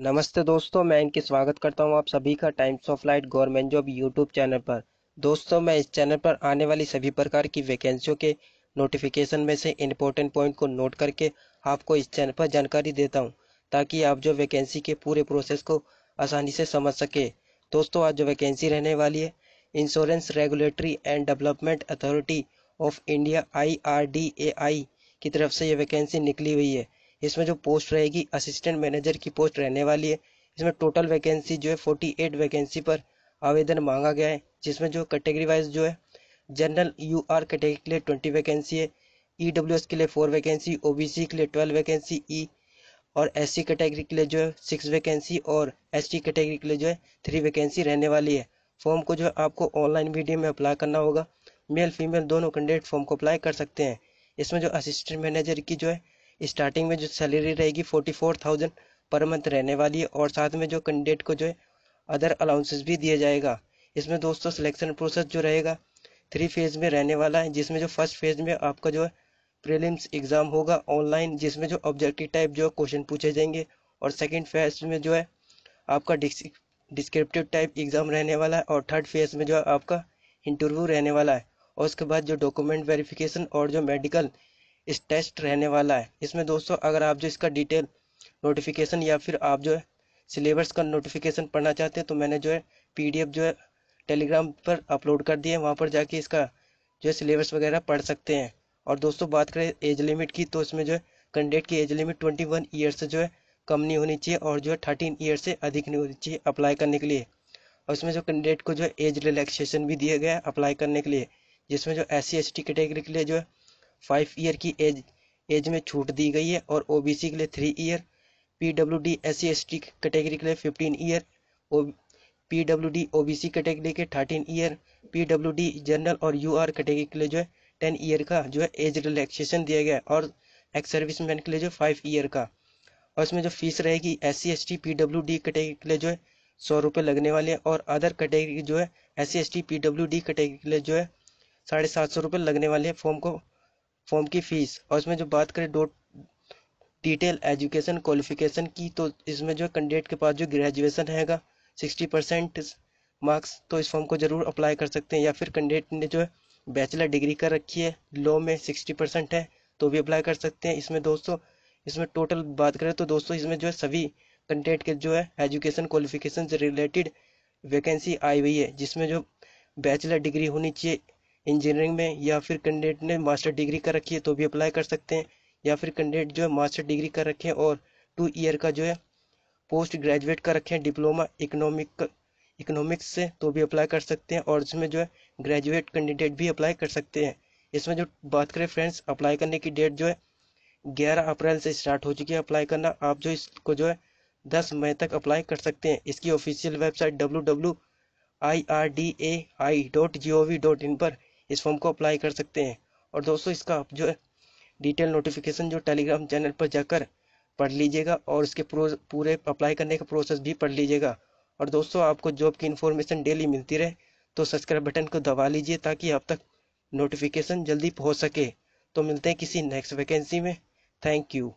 नमस्ते दोस्तों मैं इनके स्वागत करता हूं आप सभी का times of light government job YouTube channel पर दोस्तों मैं इस चैनल पर आने वाली सभी प्रकार की वैकेंसियों के नोटिफिकेशन में से इम्पोर्टेंट पॉइंट को नोट करके आपको इस चैनल पर जानकारी देता हूं ताकि आप जो वैकेंसी के पूरे प्रोसेस को आसानी से समझ सके दोस्तों आज जो वैकेंसी रहने वाली है insurance regulatory and development authority of India I की तरफ से ये वैकेंसी निकली हुई है इसमें जो पोस्ट रहेगी असिस्टेंट मैनेजर की पोस्ट रहने वाली है इसमें टोटल वैकेंसी जो है फोर्टी एट वैकेंसी पर आवेदन मांगा गया है जिसमें जो कैटेगरी वाइज जो है जनरल यू आर कैटेगरी के लिए ट्वेंटी वैकेंसी है ई डब्ल्यू एस के लिए four vacancy O B C के लिए ट्वेल्व वैकेंसी ई और एस सी कैटेगरी के लिए जो है सिक्स वैकेंसी और एस टी कैटेगरी के लिए जो है थ्री वैकेंसी रहने वाली है फॉर्म को जो है आपको ऑनलाइन मीडियम में अप्लाई करना होगा मेल फीमेल दोनों कैंडिडेट फॉर्म को अप्लाई कर सकते हैं इसमें जो असिस्टेंट मैनेजर की जो है स्टार्टिंग में जो सैलरी रहेगी forty four thousand per month रहने वाली है और साथ में जो कैंडिडेट को जो है अदर अलाउंसेस भी दिया जाएगा इसमें दोस्तों सिलेक्शन प्रोसेस जो रहेगा थ्री फेज में रहने वाला है जिसमें जो फर्स्ट फेज में आपका जो है प्रीलिम्स एग्ज़ाम होगा ऑनलाइन जिसमें जो ऑब्जेक्टिव टाइप जो क्वेश्चन पूछे जाएंगे और सेकेंड फेज में जो है आपका डिस्क्रिप्टिव टाइप एग्ज़ाम रहने वाला है और थर्ड फेज में जो है आपका इंटरव्यू रहने वाला है और उसके बाद जो डॉक्यूमेंट वेरिफिकेशन और जो मेडिकल इस टेस्ट रहने वाला है इसमें दोस्तों अगर आप जो इसका डिटेल नोटिफिकेशन या फिर आप जो है सिलेबस का नोटिफिकेशन पढ़ना चाहते हैं तो मैंने जो है पीडीएफ जो है टेलीग्राम पर अपलोड कर दिए वहाँ पर जाके इसका जो है सिलेबस वगैरह पढ़ सकते हैं और दोस्तों बात करें एज लिमिट की तो इसमें जो है कैंडिडेट की age limit twenty one year से जो है कम नहीं होनी चाहिए और जो है थर्टीन ईयर से अधिक नहीं होनी चाहिए अप्लाई करने के लिए और इसमें जो कैंडिडेट को जो है एज रिलैक्सेशन भी दिया गया है अप्लाई करने के लिए जिसमें जो एस सी कैटेगरी के लिए जो है फाइव ईयर की एज एज में छूट दी गई है और ओबीसी के लिए three year D S C S T category के लिए fifteen year O B C category के thirteen year P D general और यू आर कैटेगरी के लिए जो है टेन ईयर का जो है एज रिलैक्सेशन दिया गया है और एक्स सर्विस मैन के लिए जो फाइव ईयर का और इसमें जो फीस रहेगी S C S T P W D category के लिए जो है सौ रुपये लगने वाले हैं और अदर कैटेगरी जो है S C S T P W D category के लिए जो है साढ़े सात सौ रुपये लगने वाले हैं फॉर्म को फॉर्म की फ़ीस और इसमें जो बात करें डॉट डिटेल एजुकेशन क्वालिफिकेशन की तो इसमें जो कैंडिडेट के पास जो ग्रेजुएशन हैगा सिक्सटी परसेंट मार्क्स तो इस फॉर्म को ज़रूर अप्लाई कर सकते हैं या फिर कैंडिडेट ने जो है बैचलर डिग्री कर रखी है लॉ में सिक्सटी परसेंट है तो भी अप्लाई कर सकते हैं इसमें दोस्तों इसमें टोटल बात करें तो दोस्तों इसमें जो है सभी कैंडिडेट के जो है एजुकेशन क्वालिफिकेशन से रिलेटेड वैकेंसी आई हुई है जिसमें जो बैचलर डिग्री होनी चाहिए इंजीनियरिंग में या फिर कैंडिडेट ने मास्टर डिग्री कर रखी है तो भी अप्लाई कर सकते हैं या फिर कैंडिडेट जो है मास्टर डिग्री कर रखे हैं और टू ईयर का जो है पोस्ट ग्रेजुएट कर रखे हैं डिप्लोमा इकोनॉमिक इकोनॉमिक्स से तो भी अप्लाई कर सकते हैं और इसमें जो है ग्रेजुएट कैंडिडेट भी अप्लाई कर सकते हैं इसमें जो बात करें फ्रेंड्स अप्लाई करने की डेट जो है ग्यारह अप्रैल से स्टार्ट हो चुकी है अप्लाई करना आप जो इसको जो है दस मई तक अप्लाई कर सकते हैं इसकी official website W W I R D A I dot G O V dot in पर इस फॉर्म को अप्लाई कर सकते हैं और दोस्तों इसका आप जो है डिटेल नोटिफिकेशन जो टेलीग्राम चैनल पर जाकर पढ़ लीजिएगा और इसके पूरे अप्लाई करने का प्रोसेस भी पढ़ लीजिएगा और दोस्तों आपको जॉब की इन्फॉर्मेशन डेली मिलती रहे तो सब्सक्राइब बटन को दबा लीजिए ताकि आप तक नोटिफिकेशन जल्दी पहुंच सके तो मिलते हैं किसी नेक्स्ट वैकेंसी में थैंक यू